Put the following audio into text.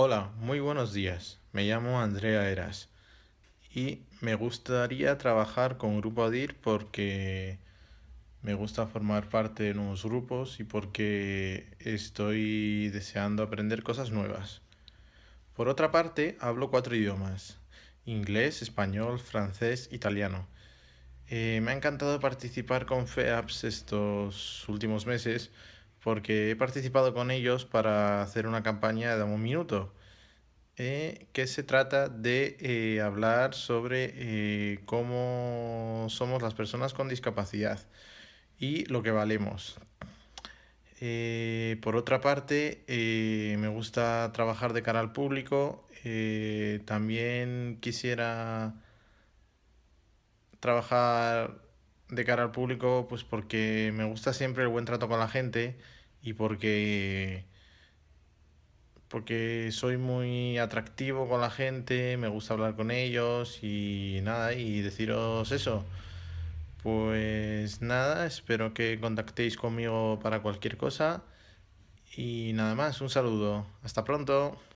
Hola, muy buenos días. Me llamo Andrea Eras y me gustaría trabajar con Grupo ADIR porque me gusta formar parte de nuevos grupos y porque estoy deseando aprender cosas nuevas. Por otra parte, hablo cuatro idiomas, inglés, español, francés, italiano. Eh, me ha encantado participar con FEAPS estos últimos meses porque he participado con ellos para hacer una campaña de un minuto, eh, que se trata de eh, hablar sobre eh, cómo somos las personas con discapacidad y lo que valemos. por otra parte, me gusta trabajar de cara al público. también quisiera trabajar de cara al público, pues porque me gusta siempre el buen trato con la gente y porque porque soy muy atractivo con la gente, me gusta hablar con ellos y nada, y deciros eso. Pues nada, espero que contactéis conmigo para cualquier cosa y nada más, un saludo, hasta pronto.